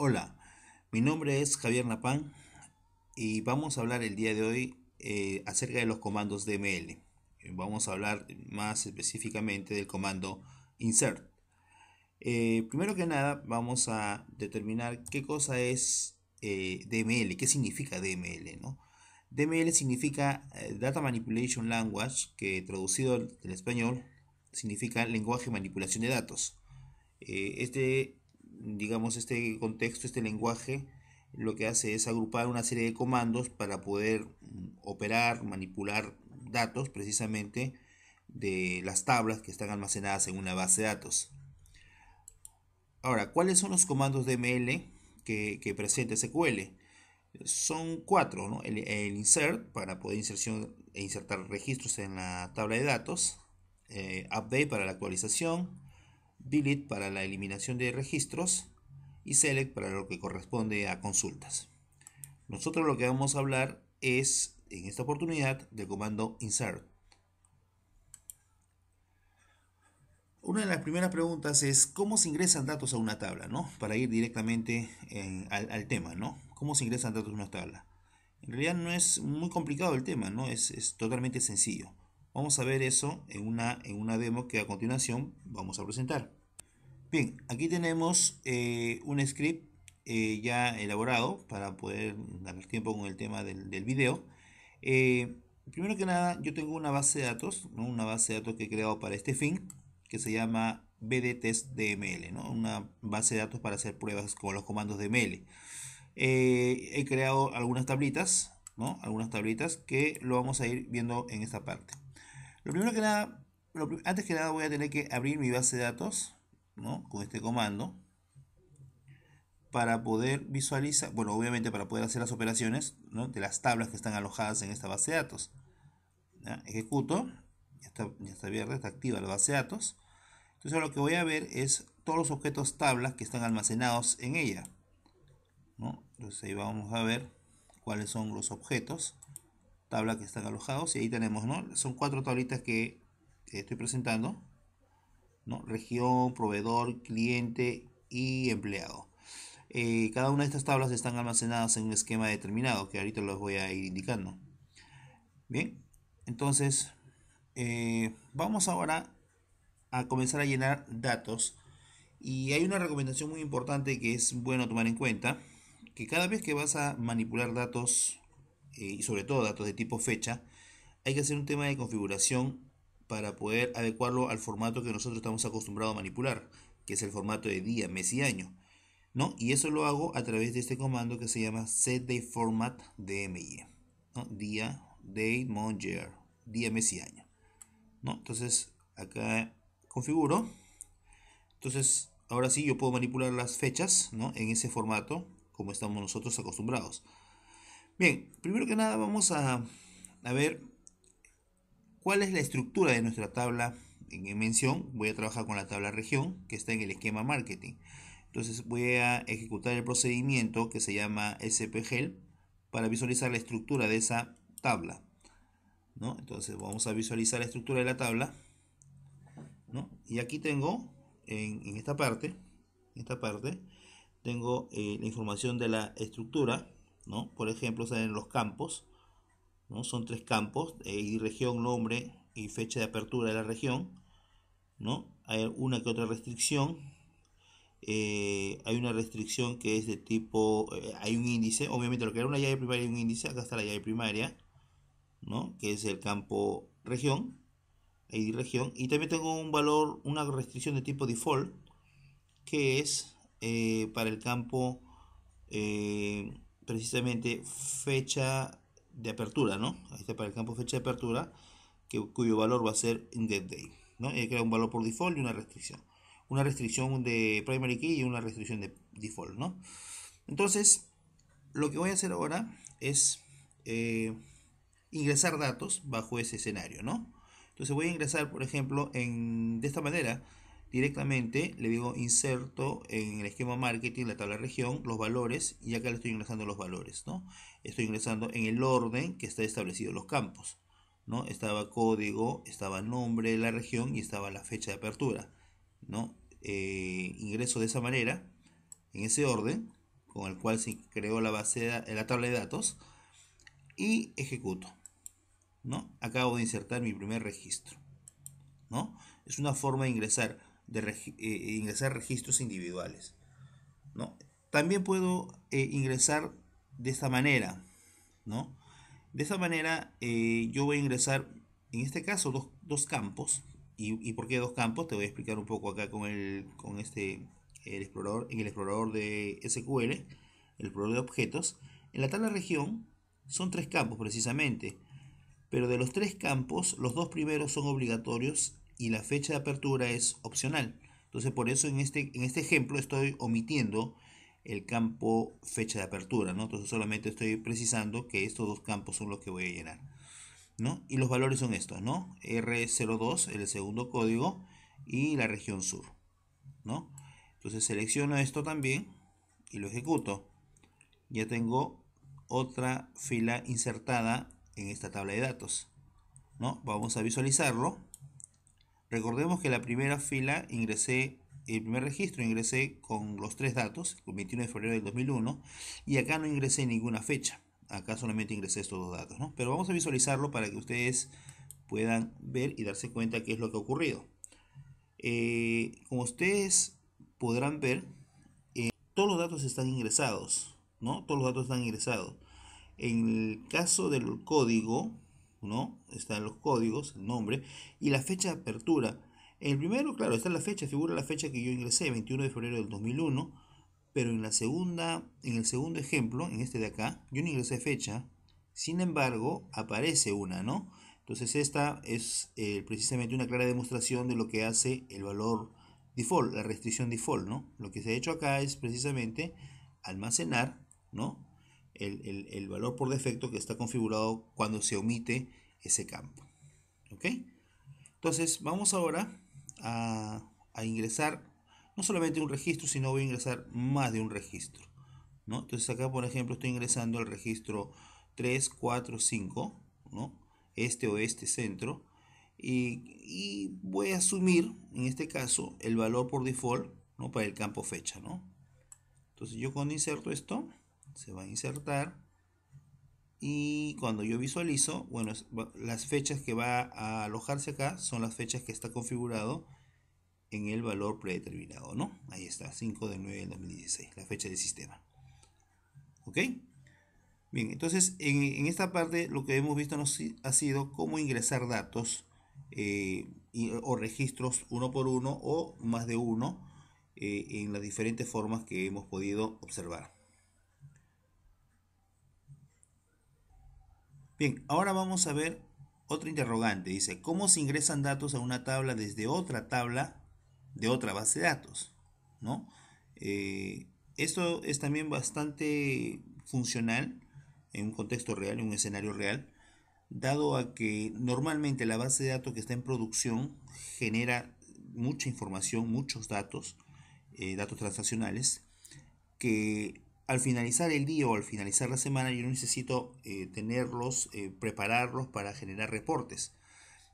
Hola, mi nombre es Javier Napán y vamos a hablar el día de hoy eh, acerca de los comandos DML. Eh, vamos a hablar más específicamente del comando insert. Eh, primero que nada, vamos a determinar qué cosa es DML, qué significa DML, DML significa Data Manipulation Language, que traducido del español significa lenguaje manipulación de datos. este digamos, este contexto, este lenguaje, lo que hace es agrupar una serie de comandos para poder mm, operar, manipular datos precisamente de las tablas que están almacenadas en una base de datos. Ahora, ¿cuáles son los comandos DML que, que presenta SQL? Son cuatro, ¿no? el, insert para poder inserción, e insertar registros en la tabla de datos, eh, update para la actualización, delete para la eliminación de registros y select para lo que corresponde a consultas. Nosotros lo que vamos a hablar es en esta oportunidad del comando insert. Una de las primeras preguntas es cómo se ingresan datos a una tabla, ¿no? Para ir directamente al, tema, ¿no? ¿Cómo se ingresan datos a una tabla? En realidad no es muy complicado el tema, ¿no? es totalmente sencillo. Vamos a ver eso en una, en una demo que a continuación vamos a presentar. Bien, aquí tenemos eh, un script eh, ya elaborado para poder ganar tiempo con el tema del, del video. Eh, primero que nada, yo tengo una base de datos, una base de datos que he creado para este fin, que se llama bdtestdml, ¿no? una base de datos para hacer pruebas con los comandos DML. Eh, he creado algunas tablitas, ¿no? algunas tablitas que lo vamos a ir viendo en esta parte. Lo primero que nada, antes que nada voy a tener que abrir mi base de datos, Con este comando. Para poder visualizar, bueno, obviamente para poder hacer las operaciones, De las tablas que están alojadas en esta base de datos. Ejecuto, ya está, ya está abierta, está activa la base de datos. Entonces lo que voy a ver es todos los objetos tablas que están almacenados en ella. Entonces ahí vamos a ver cuáles son los objetos tablas que están alojados y ahí tenemos, ¿no? Son cuatro tablitas que estoy presentando, ¿no? Región, proveedor, cliente y empleado. Eh, cada una de estas tablas están almacenadas en un esquema determinado que ahorita los voy a ir indicando. Bien, entonces eh, vamos ahora a comenzar a llenar datos y hay una recomendación muy importante que es bueno tomar en cuenta que cada vez que vas a manipular datos eh, y sobre todo datos de tipo fecha, hay que hacer un tema de configuración para poder adecuarlo al formato que nosotros estamos acostumbrados a manipular, que es el formato de día, mes y año. ¿no? Y eso lo hago a través de este comando que se llama format DMI. ¿no? Día, day, month, year. Día, mes y año. ¿no? Entonces acá configuro. Entonces ahora sí yo puedo manipular las fechas ¿no? en ese formato como estamos nosotros acostumbrados. Bien, primero que nada vamos a, ver cuál es la estructura de nuestra tabla en mención. Voy a trabajar con la tabla región que está en el esquema marketing. Entonces voy a ejecutar el procedimiento que se llama SPGEL para visualizar la estructura de esa tabla. Entonces vamos a visualizar la estructura de la tabla. Y aquí tengo, en, esta parte, esta parte, tengo eh, la información de la estructura por ejemplo, salen los campos, ¿no? Son tres campos, eh, y región, nombre y fecha de apertura de la región, ¿no? Hay una que otra restricción, eh, hay una restricción que es de tipo, eh, hay un índice, obviamente lo que era una llave primaria y un índice, acá está la llave primaria, Que es el campo región, ID región, y también tengo un valor, una restricción de tipo default, que es eh, para el campo precisamente fecha de apertura, ¿no? Ahí está para el campo fecha de apertura, que, cuyo valor va a ser in dead day, ¿no? Y crea un valor por default y una restricción. Una restricción de primary key y una restricción de default, ¿no? Entonces, lo que voy a hacer ahora es eh, ingresar datos bajo ese escenario, ¿no? Entonces voy a ingresar, por ejemplo, en, de esta manera, directamente le digo inserto en el esquema marketing, la tabla región, los valores y acá le estoy ingresando los valores, ¿no? Estoy ingresando en el orden que está establecido los campos, ¿no? Estaba código, estaba nombre de la región y estaba la fecha de apertura, ¿no? Eh, ingreso de esa manera, en ese orden, con el cual se creó la, base de, la tabla de datos y ejecuto, ¿no? Acabo de insertar mi primer registro, ¿no? Es una forma de ingresar de eh, eh, ingresar registros individuales. ¿no? También puedo eh, ingresar de esta manera. ¿no? De esta manera yo voy a ingresar, en este caso, dos, campos. ¿Y, por qué dos campos? Te voy a explicar un poco acá con, el, con este, el explorador, en el explorador de SQL, el explorador de objetos. En la tabla región son tres campos precisamente, pero de los tres campos, los dos primeros son obligatorios y la fecha de apertura es opcional. Entonces por eso en este, en este ejemplo estoy omitiendo el campo fecha de apertura, ¿no? Entonces solamente estoy precisando que estos dos campos son los que voy a llenar, ¿no? Y los valores son estos, ¿no? R02, el segundo código, y la región sur, ¿no? Entonces selecciono esto también y lo ejecuto. Ya tengo otra fila insertada en esta tabla de datos, ¿no? Vamos a visualizarlo. Recordemos que la primera fila ingresé, el primer registro ingresé con los tres datos, el 21 de febrero del 2001, y acá no ingresé ninguna fecha. Acá solamente ingresé estos dos datos, ¿no? Pero vamos a visualizarlo para que ustedes puedan ver y darse cuenta qué es lo que ha ocurrido. Eh, como ustedes podrán ver, eh, todos los datos están ingresados, ¿no? Todos los datos están ingresados. En el caso del código, ¿no? Están los códigos, el nombre y la fecha de apertura. El primero, claro, está la fecha, figura la fecha que yo ingresé, 21 de febrero del 2001, pero en la segunda, en el segundo ejemplo, en este de acá, yo no ingresé fecha, sin embargo, aparece una, ¿no? Entonces esta es eh, precisamente una clara demostración de lo que hace el valor default, la restricción default, ¿no? Lo que se ha hecho acá es precisamente almacenar, ¿no? el, valor por defecto que está configurado cuando se omite ese campo. ¿Ok? Entonces vamos ahora a, ingresar no solamente un registro, sino voy a ingresar más de un registro. Entonces acá, por ejemplo, estoy ingresando el registro 3, 4, 5, o este centro, y, voy a asumir, en este caso, el valor por default ¿no? para el campo fecha. ¿no? Entonces yo cuando inserto esto, se va a insertar y cuando yo visualizo, bueno, las fechas que va a alojarse acá son las fechas que está configurado en el valor predeterminado, ¿no? Ahí está, 5 de 9 del 2016, la fecha del sistema. ¿Ok? Bien, entonces en, esta parte lo que hemos visto ha sido cómo ingresar datos eh, o registros uno por uno o más de uno eh, en las diferentes formas que hemos podido observar. Bien, ahora vamos a ver otro interrogante. Dice, ¿cómo se ingresan datos a una tabla desde otra tabla de otra base de datos? ¿No? Eh, esto es también bastante funcional en un contexto real, en un escenario real, dado a que normalmente la base de datos que está en producción genera mucha información, muchos datos, eh, datos transaccionales, que al finalizar el día o al finalizar la semana yo no necesito eh, tenerlos, eh, prepararlos para generar reportes.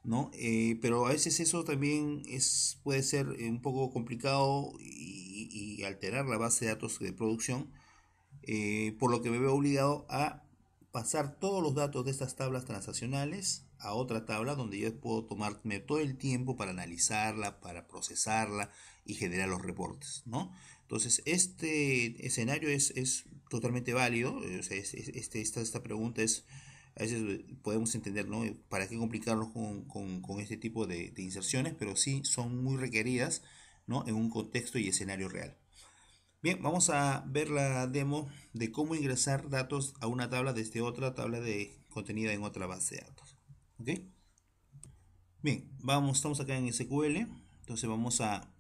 ¿no? Eh, pero a veces eso también es, puede ser un poco complicado y, alterar la base de datos de producción, por lo que me veo obligado a pasar todos los datos de estas tablas transaccionales a otra tabla donde yo puedo tomarme todo el tiempo para analizarla, para procesarla y generar los reportes, ¿no? Entonces, este escenario es, totalmente válido. Eh, o este, esta, pregunta es, a veces podemos entender, ¿no? ¿Para qué complicarnos con, este tipo de, inserciones? Pero sí son muy requeridas, ¿no? En un contexto y escenario real. Bien, vamos a ver la demo de cómo ingresar datos a una tabla desde otra tabla de contenida en otra base de datos. ¿Ok? Bien, vamos, estamos acá en SQL. Entonces vamos a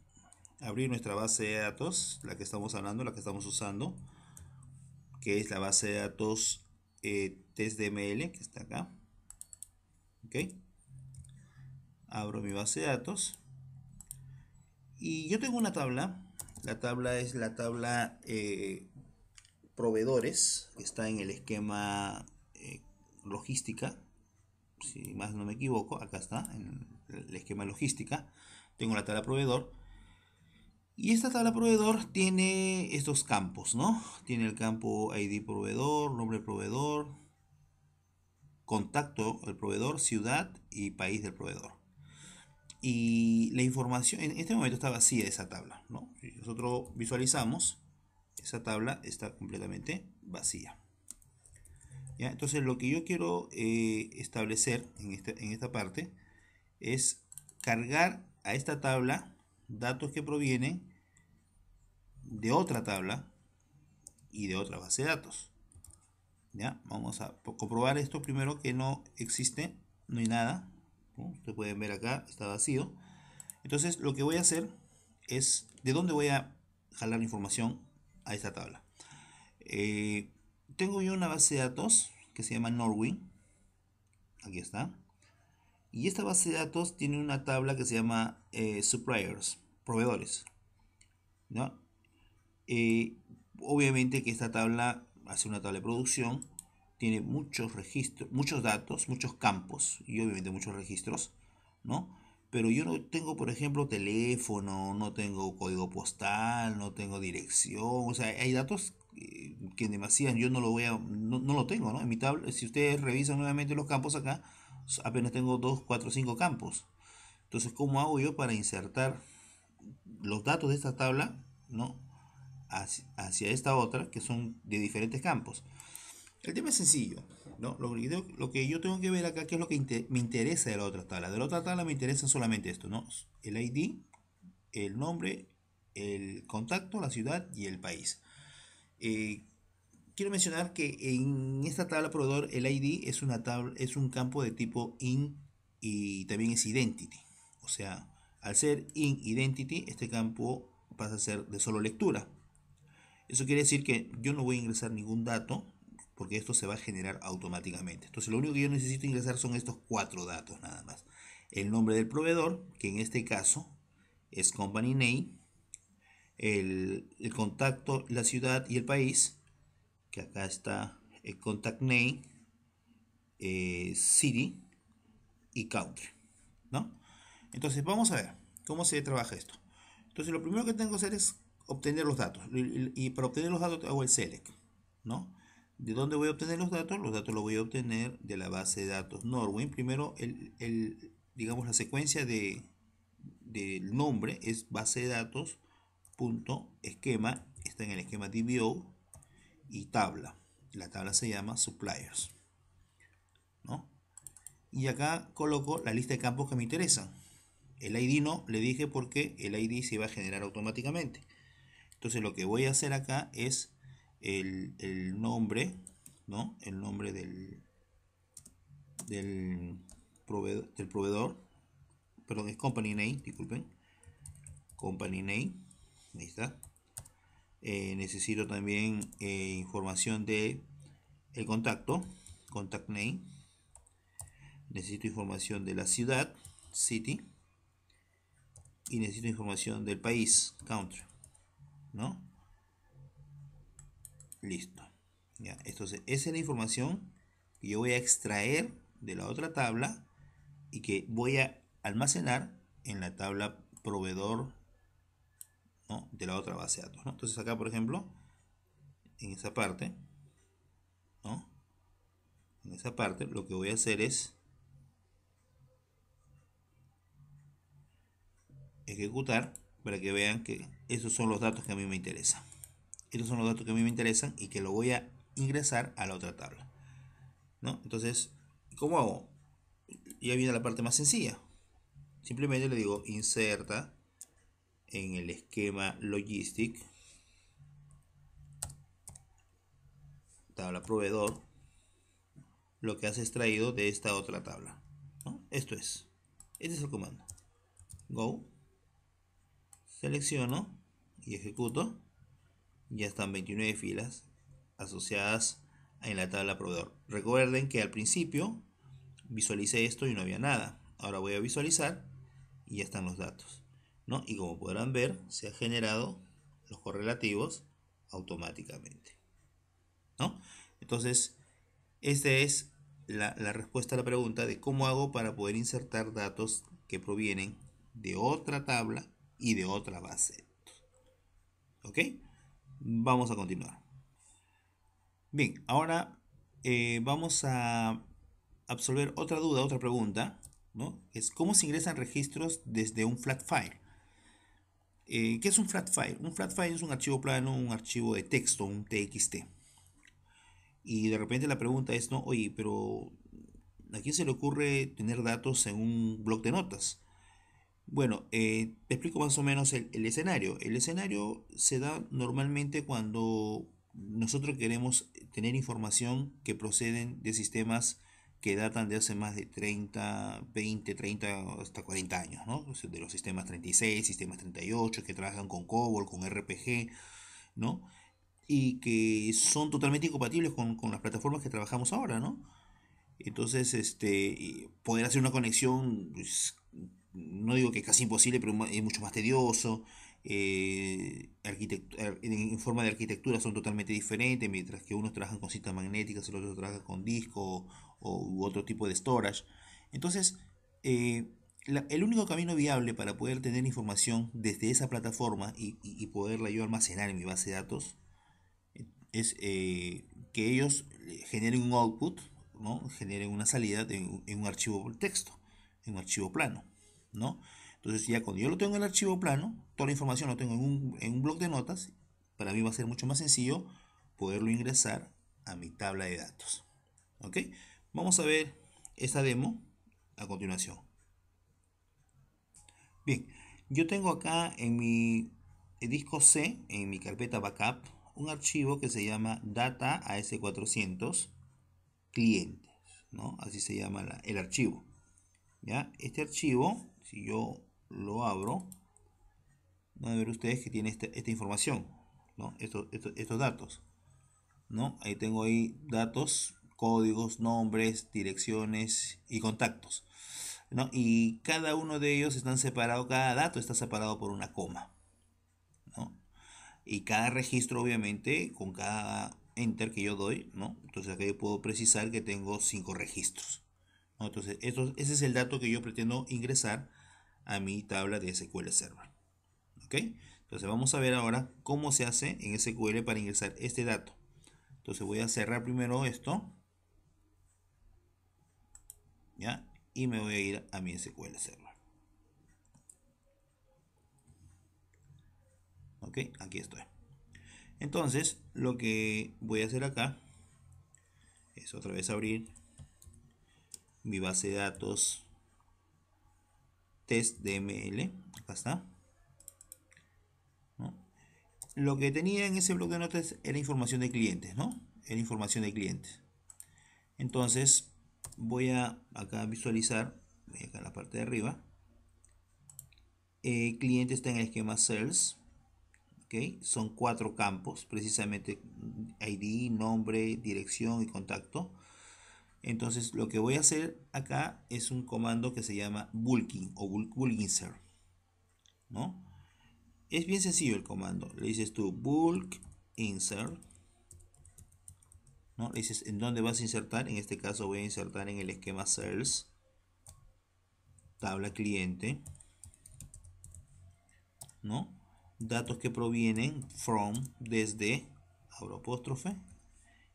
abrir nuestra base de datos, la que estamos hablando, la que estamos usando, que es la base de datos eh, testdml, que está acá. Abro mi base de datos. Y yo tengo una tabla. La tabla es la tabla eh, proveedores, que está en el esquema eh, logística. Si más no me equivoco, acá está, en el esquema logística. Tengo la tabla proveedor y esta tabla proveedor tiene estos campos, ¿no? Tiene el campo ID proveedor, nombre proveedor, contacto del proveedor, ciudad y país del proveedor. Y la información, en este momento está vacía esa tabla, ¿no? nosotros visualizamos, esa tabla está completamente vacía. Entonces lo que yo quiero eh, establecer en, este, en esta parte es cargar a esta tabla datos que provienen de otra tabla y de otra base de datos. ¿Ya? Vamos a comprobar esto primero que no existe, no hay nada. Ustedes pueden ver acá, está vacío. Entonces lo que voy a hacer es de dónde voy a jalar la información a esta tabla. Eh, tengo yo una base de datos que se llama Norway. Aquí está. Y esta base de datos tiene una tabla que se llama eh, suppliers, proveedores. ¿no? Eh, obviamente que esta tabla hace una tabla de producción, tiene muchos registros, muchos datos, muchos campos y obviamente muchos registros, ¿no? Pero yo no tengo, por ejemplo, teléfono, no tengo código postal, no tengo dirección, o sea, hay datos eh, que en yo no lo voy a, no, no lo tengo, ¿no? En mi tabla, si ustedes revisan nuevamente los campos acá, apenas tengo dos, cuatro, cinco campos. Entonces, ¿cómo hago yo para insertar los datos de esta tabla ¿no? hacia, esta otra que son de diferentes campos? El tema es sencillo. ¿no? Lo, que, yo, lo que yo tengo que ver acá, que es lo que me interesa de la otra tabla. De la otra tabla me interesa solamente esto, ¿no? El ID, el nombre, el contacto, la ciudad y el país. Eh, Quiero mencionar que en esta tabla proveedor el ID es, una tabla, es un campo de tipo in y también es identity. O sea, al ser in identity, este campo pasa a ser de solo lectura. Eso quiere decir que yo no voy a ingresar ningún dato porque esto se va a generar automáticamente. Entonces lo único que yo necesito ingresar son estos cuatro datos nada más. El nombre del proveedor, que en este caso es company name, el, el contacto, la ciudad y el país, que acá está el eh, contact name, eh, city y country, ¿no? Entonces vamos a ver cómo se trabaja esto. Entonces lo primero que tengo que hacer es obtener los datos y para obtener los datos hago el select, ¿no? ¿De dónde voy a obtener los datos? Los datos los voy a obtener de la base de datos Norwin. Primero, el, digamos la secuencia de, del nombre es base de datos punto esquema. Está en el esquema DBO y tabla. La tabla se llama suppliers. ¿no? Y acá coloco la lista de campos que me interesan. El ID no, le dije porque el ID se iba a generar automáticamente. Entonces lo que voy a hacer acá es el, nombre, ¿no? El nombre del, del, proveedor, del proveedor. Perdón, es company name, disculpen. Company name. Ahí está. Eh, necesito también eh, información de el contacto contact name necesito información de la ciudad city y necesito información del país country no listo ya entonces esa es la información que yo voy a extraer de la otra tabla y que voy a almacenar en la tabla proveedor ¿no? de la otra base de datos. ¿no? Entonces acá, por ejemplo, en esa parte, ¿no? en esa parte lo que voy a hacer es ejecutar para que vean que esos son los datos que a mí me interesan. Estos son los datos que a mí me interesan y que lo voy a ingresar a la otra tabla. ¿no? Entonces, ¿cómo hago? Ya viene la parte más sencilla. Simplemente le digo inserta en el esquema logistic tabla proveedor lo que has extraído de esta otra tabla esto es este es el comando go selecciono y ejecuto ya están 29 filas asociadas en la tabla proveedor recuerden que al principio visualicé esto y no había nada ahora voy a visualizar y ya están los datos ¿no? Y como podrán ver, se han generado los correlativos automáticamente. Entonces, esta es la, respuesta a la pregunta de cómo hago para poder insertar datos que provienen de otra tabla y de otra base. ¿Ok? Vamos a continuar. Bien, ahora eh, vamos a absolver otra duda, otra pregunta, ¿no? Es cómo se ingresan registros desde un flat file. Eh, ¿Qué es un flat file? Un flat file es un archivo plano, un archivo de texto, un TXT. Y de repente la pregunta es, no, oye, pero ¿a quién se le ocurre tener datos en un bloc de notas? Bueno, eh, te explico más o menos el, escenario. El escenario se da normalmente cuando nosotros queremos tener información que proceden de sistemas que datan de hace más de 30, 20, 30, hasta 40 años, ¿no? De los sistemas 36, sistemas 38, que trabajan con COBOL, con RPG, ¿no? Y que son totalmente incompatibles con, con las plataformas que trabajamos ahora, ¿no? Entonces, este, poder hacer una conexión, pues, no digo que es casi imposible, pero es mucho más tedioso. Eh, eh, en forma de arquitectura son totalmente diferentes, mientras que unos trabajan con cintas magnéticas, el otro trabaja con disco o, u otro tipo de storage. Entonces, eh, el único camino viable para poder tener información desde esa plataforma y, poderla yo almacenar en mi base de datos es que ellos generen un output, ¿no? generen una salida en un archivo texto, en un archivo plano. ¿no? Entonces, ya cuando yo lo tengo en el archivo plano, toda la información lo tengo en un, en bloc de notas, para mí va a ser mucho más sencillo poderlo ingresar a mi tabla de datos. ¿Ok? Vamos a ver esta demo a continuación. Bien, yo tengo acá en mi disco C, en mi carpeta backup, un archivo que se llama data as400 clientes, ¿no? Así se llama el archivo. ¿Ya? Este archivo, si yo lo abro, van a ver ustedes que tiene este, esta, información, Estos, datos. ¿no? Ahí tengo ahí datos, códigos, nombres, direcciones y contactos. Y cada uno de ellos están separados, cada dato está separado por una coma. Y cada registro, obviamente, con cada enter que yo doy, Entonces acá puedo precisar que tengo cinco registros. ¿no? Entonces, ese es el dato que yo pretendo ingresar a mi tabla de SQL Server. ¿Ok? Entonces vamos a ver ahora cómo se hace en SQL para ingresar este dato. Entonces voy a cerrar primero esto. ¿Ya? Y me voy a ir a mi SQL Server. Ok, aquí estoy. Entonces, lo que voy a hacer acá es otra vez abrir mi base de datos test DML. Acá está. Lo que tenía en ese bloque de notas era información de clientes, ¿no? Era información de clientes. Entonces, voy a acá visualizar, voy acá en la parte de arriba. clientes eh, cliente está en el esquema sales. ¿okay? Son cuatro campos, precisamente ID, nombre, dirección y contacto. Entonces lo que voy a hacer acá es un comando que se llama bulking o bulkinser. ¿no? Es bien sencillo el comando. Le dices tú bulk insert. ¿no? Le dices en dónde vas a insertar. En este caso voy a insertar en el esquema sales. Tabla cliente. ¿No? Datos que provienen from, desde, abro apóstrofe.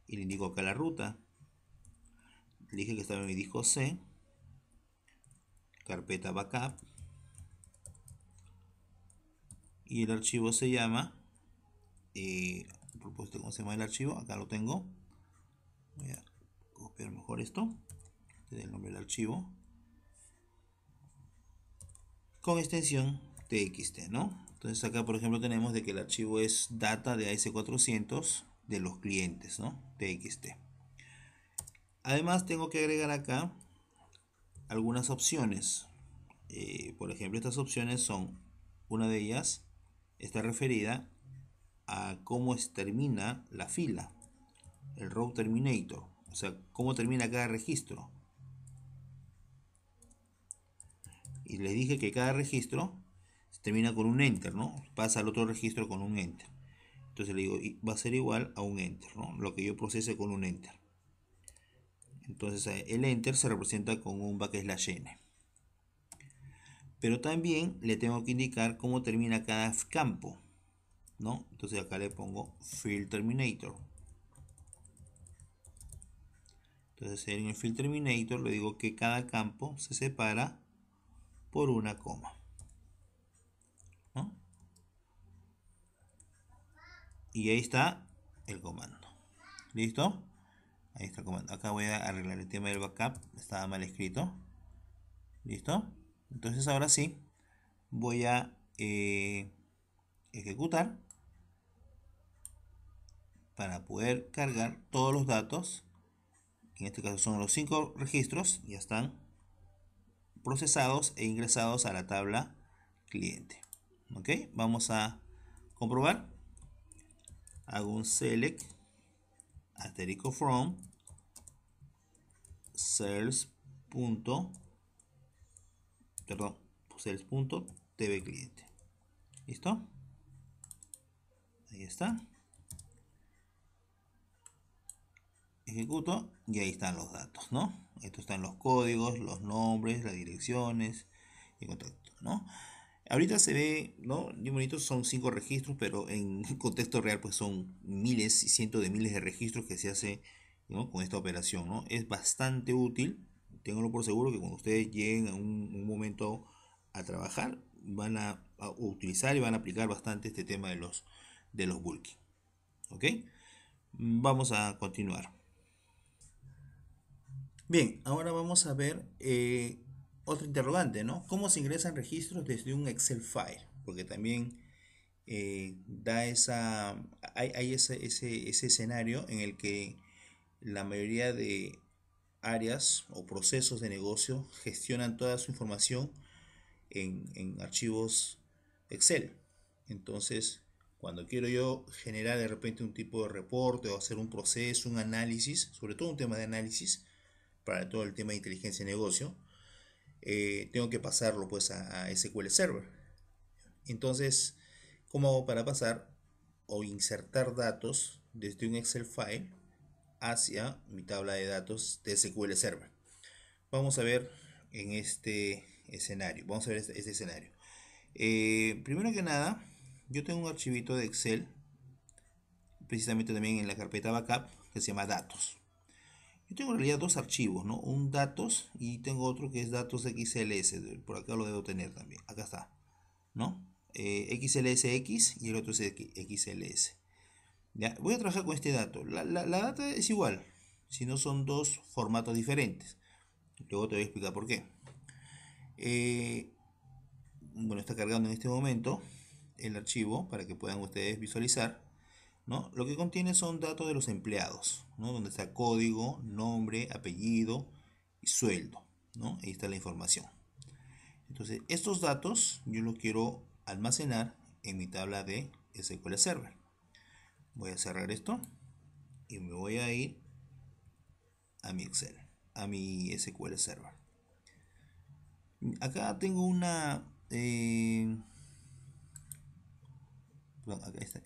Y le indico acá la ruta. Dije que estaba en mi disco C. Carpeta backup. Y el archivo se llama. Eh, propuesto cómo se llama el archivo. Acá lo tengo. Voy a copiar mejor esto. Este el nombre del archivo. Con extensión txt, ¿no? Entonces acá por ejemplo tenemos de que el archivo es data de AS400 de los clientes, ¿no? txt. Además tengo que agregar acá algunas opciones. Eh, por ejemplo, estas opciones son, una de ellas está referida a cómo termina la fila, el row terminator, o sea, cómo termina cada registro. Y les dije que cada registro termina con un enter, ¿no? Pasa al otro registro con un enter. Entonces le digo, va a ser igual a un enter, ¿no? Lo que yo procese con un enter. Entonces eh, el enter se representa con un backslash n. Pero también le tengo que indicar cómo termina cada campo. Entonces acá le pongo field terminator. Entonces en el field terminator le digo que cada campo se separa por una coma. Y ahí está el comando. ¿Listo? Acá voy a arreglar el tema del backup. Estaba mal escrito. ¿Listo? Entonces ahora sí. Voy a eh, ejecutar. Para poder cargar todos los datos. En este caso son los cinco registros. Ya están procesados e ingresados a la tabla cliente. ¿Ok? Vamos a comprobar. Hago un select asterisco from sales punto perdón sales punto cliente listo ahí está ejecuto y ahí están los datos no estos están los códigos los nombres las direcciones y contacto no Ahorita se ve, ¿no? Bien bonito, son cinco registros, pero en contexto real pues son miles y cientos de miles de registros que se hace ¿no? con esta operación, ¿no? Es bastante útil, tenganlo por seguro que cuando ustedes lleguen a un, momento a trabajar van a, utilizar y van a aplicar bastante este tema de los, de los ¿ok? Vamos a continuar. Bien, ahora vamos a ver... Eh, otro interrogante, ¿no? ¿Cómo se ingresan registros desde un Excel file? Porque también eh, da esa, hay, ese, escenario en el que la mayoría de áreas o procesos de negocio gestionan toda su información en, en archivos Excel. Entonces, cuando quiero yo generar de repente un tipo de reporte o hacer un proceso, un análisis, sobre todo un tema de análisis, para todo el tema de inteligencia de negocio, eh, tengo que pasarlo pues a, SQL Server. Entonces, ¿cómo hago para pasar o insertar datos desde un Excel file hacia mi tabla de datos de SQL Server? Vamos a ver en este escenario. Vamos a ver este, este escenario. Eh, primero que nada, yo tengo un archivito de Excel, precisamente también en la carpeta backup, que se llama datos. Yo tengo en realidad dos archivos, ¿no? Un datos y tengo otro que es datos XLS. Por acá lo debo tener también. Acá está, ¿no? XLSX eh, y el otro es XLS. Voy a trabajar con este dato. La, data es igual, si no son dos formatos diferentes. Luego te voy a explicar por qué. Eh, bueno, está cargando en este momento el archivo para que puedan ustedes visualizar. Lo que contiene son datos de los empleados, Donde está código, nombre, apellido y sueldo, ¿no? Ahí está la información. Entonces, estos datos yo los quiero almacenar en mi tabla de SQL Server. Voy a cerrar esto y me voy a ir a mi Excel, a mi SQL Server. Acá tengo una... Eh, perdón, acá está,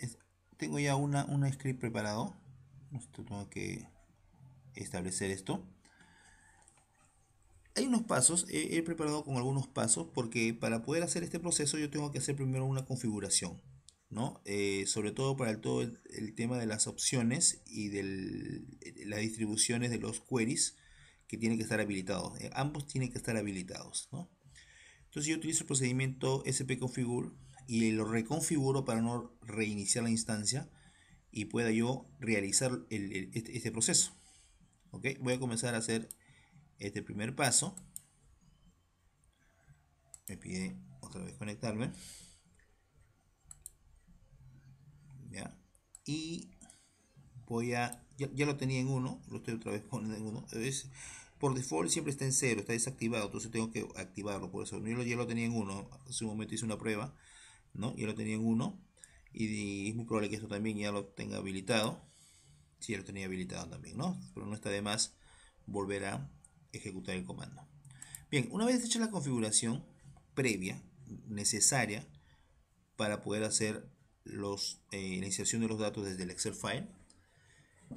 tengo ya una, una script preparado. Esto tengo que establecer esto. Hay unos pasos, he, preparado con algunos pasos porque para poder hacer este proceso yo tengo que hacer primero una configuración, ¿no? Eh, sobre todo para todo el, tema de las opciones y de las distribuciones de los queries que tienen que estar habilitados. Eh, ambos tienen que estar habilitados, Entonces yo utilizo el procedimiento spconfigure y lo reconfiguro para no reiniciar la instancia y pueda yo realizar este, este, proceso. ¿Ok? Voy a comenzar a hacer este primer paso. Me pide otra vez conectarme. ¿Ya? Y voy a... Ya, lo tenía en uno lo estoy otra vez poniendo en 1. Por default siempre está en 0, está desactivado, entonces tengo que activarlo. Por eso yo ya lo tenía en uno hace un momento hice una prueba ¿no? Yo lo tenía en uno y es muy probable que esto también ya lo tenga habilitado. Si ya lo tenía habilitado también, ¿no? Pero no está de más volver a ejecutar el comando. Bien, una vez hecha la configuración previa, necesaria, para poder hacer los, eh, la iniciación de los datos desde el Excel file,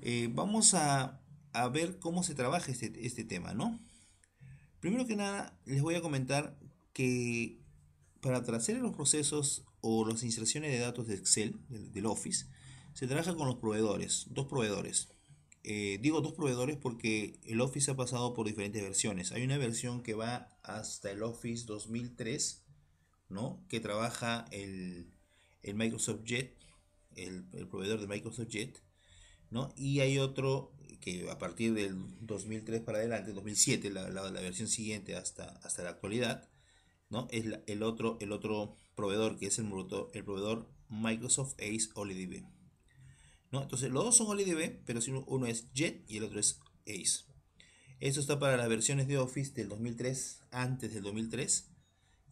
eh, vamos a, ver cómo se trabaja este, este tema, ¿no? Primero que nada, les voy a comentar que para trazar los procesos o las inserciones de datos de Excel, del, Office, se trabaja con los proveedores, dos proveedores. Eh, digo dos proveedores porque el Office ha pasado por diferentes versiones. Hay una versión que va hasta el Office 2003, ¿no? que trabaja el, Microsoft Jet, el, proveedor de Microsoft Jet, ¿no? y hay otro que a partir del 2003 para adelante, 2007, la, versión siguiente hasta, hasta la actualidad, ¿no? Es el, otro, el otro proveedor que es el, el proveedor Microsoft Ace OLEDB. ¿no? Entonces los dos son OLEDB, pero uno es Jet y el otro es Ace. eso está para las versiones de Office del 2003, antes del 2003.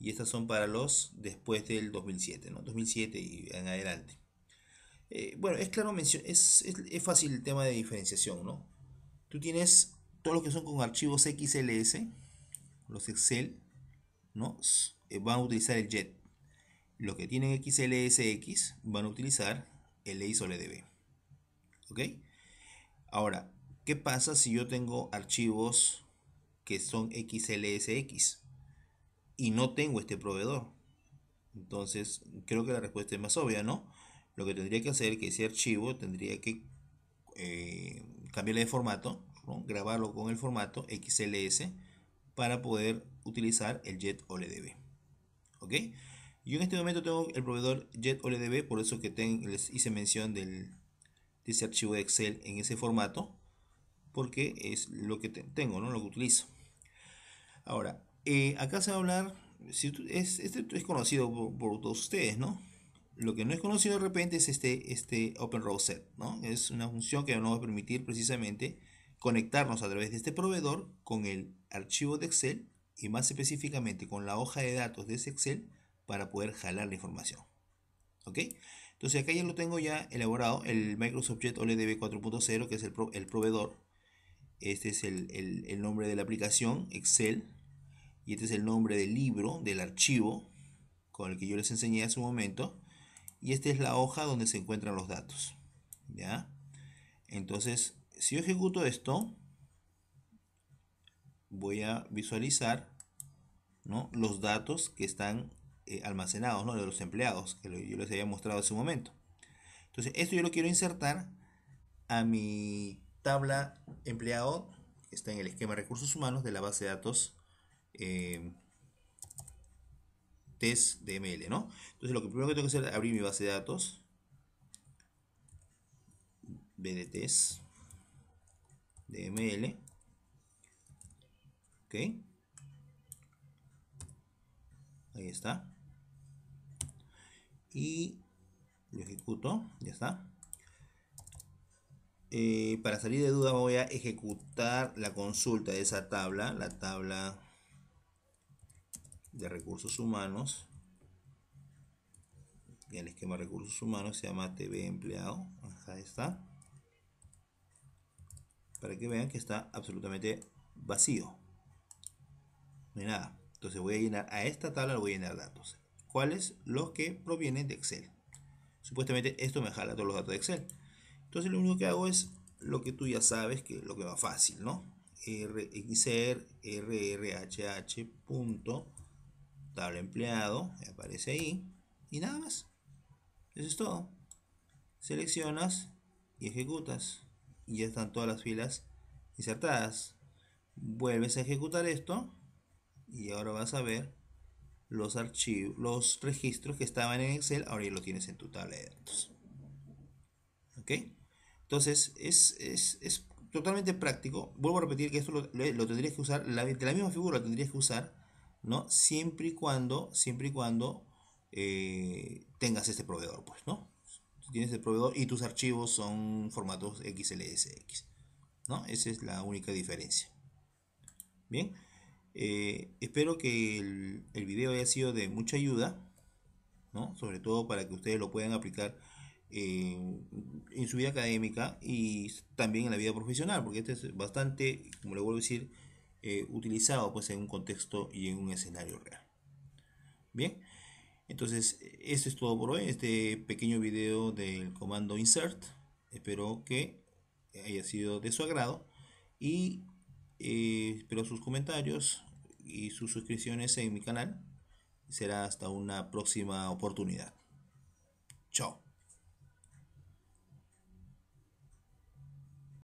Y estas son para los después del 2007, ¿no? 2007 y en adelante. Eh, bueno, es claro, es, es, fácil el tema de diferenciación, ¿no? Tú tienes todos los que son con archivos XLS, los Excel, ¿no? Eh, van a utilizar el JET. Los que tienen XLSX van a utilizar el e ISO ¿Ok? Ahora, ¿qué pasa si yo tengo archivos que son XLSX y no tengo este proveedor? Entonces, creo que la respuesta es más obvia, ¿no? Lo que tendría que hacer es que ese archivo tendría que eh, cambiarle de formato, grabarlo con el formato XLS para poder utilizar el JET OLDB. ¿Ok? Yo en este momento tengo el proveedor JET OLDB, por eso que les hice mención del, de ese archivo de Excel en ese formato, porque es lo que tengo, ¿no? lo que utilizo. Ahora, eh, acá se va a hablar, es, este es conocido por, todos ustedes, ¿no? Lo que no es conocido de repente es este, este Open Set, ¿no? Es una función que nos va a permitir precisamente conectarnos a través de este proveedor con el archivo de Excel y más específicamente con la hoja de datos de ese Excel para poder jalar la información. ¿Ok? Entonces acá ya lo tengo ya elaborado, el Microsoft Jet OLDB e 4.0, que es el, proveedor. Este es el, nombre de la aplicación, Excel. Y este es el nombre del libro, del archivo, con el que yo les enseñé hace un momento. Y esta es la hoja donde se encuentran los datos. ¿Ya? Entonces, si yo ejecuto esto, voy a visualizar los datos que están eh, almacenados de los empleados que yo les había mostrado hace un momento. Entonces, esto yo lo quiero insertar a mi tabla empleado que está en el esquema recursos humanos de la base de datos eh, test ¿no? Entonces, lo que primero que tengo que hacer es abrir mi base de datos BDTs dml Ahí está. Y lo ejecuto. Ya está. Eh, para salir de duda voy a ejecutar la consulta de esa tabla. La tabla de recursos humanos. Y el esquema de recursos humanos se llama TV empleado. Ahí está. Para que vean que está absolutamente vacío nada. Entonces voy a llenar a esta tabla, voy a llenar datos. ¿Cuáles? Los que provienen de Excel. Supuestamente esto me jala todos los datos de Excel. Entonces lo único que hago es lo que tú ya sabes, que lo que va fácil, ¿no? RXR, RRHH, punto, tabla empleado, aparece ahí, y nada más. Eso es todo. Seleccionas y ejecutas. Y ya están todas las filas insertadas. Vuelves a ejecutar esto y ahora vas a ver los archivos, los registros que estaban en Excel, ahora ya lo tienes en tu tabla de datos. ¿Ok? Entonces, es, totalmente práctico. Vuelvo a repetir que esto lo, tendrías que usar, la, la misma figura lo tendrías que usar, ¿no? Siempre y cuando, siempre y cuando eh, tengas este proveedor, pues, ¿no? tienes el proveedor y tus archivos son formatos XLSX, ¿no? Esa es la única diferencia. Bien, eh, espero que el, video haya sido de mucha ayuda, sobre todo para que ustedes lo puedan aplicar eh, en su vida académica y también en la vida profesional, porque este es bastante, como le vuelvo a decir, eh, utilizado pues, en un contexto y en un escenario real. Bien, entonces esto es todo por hoy, este pequeño video del comando insert. Espero que haya sido de su agrado y Espero eh, sus comentarios y sus suscripciones en mi canal será hasta una próxima oportunidad. Chao.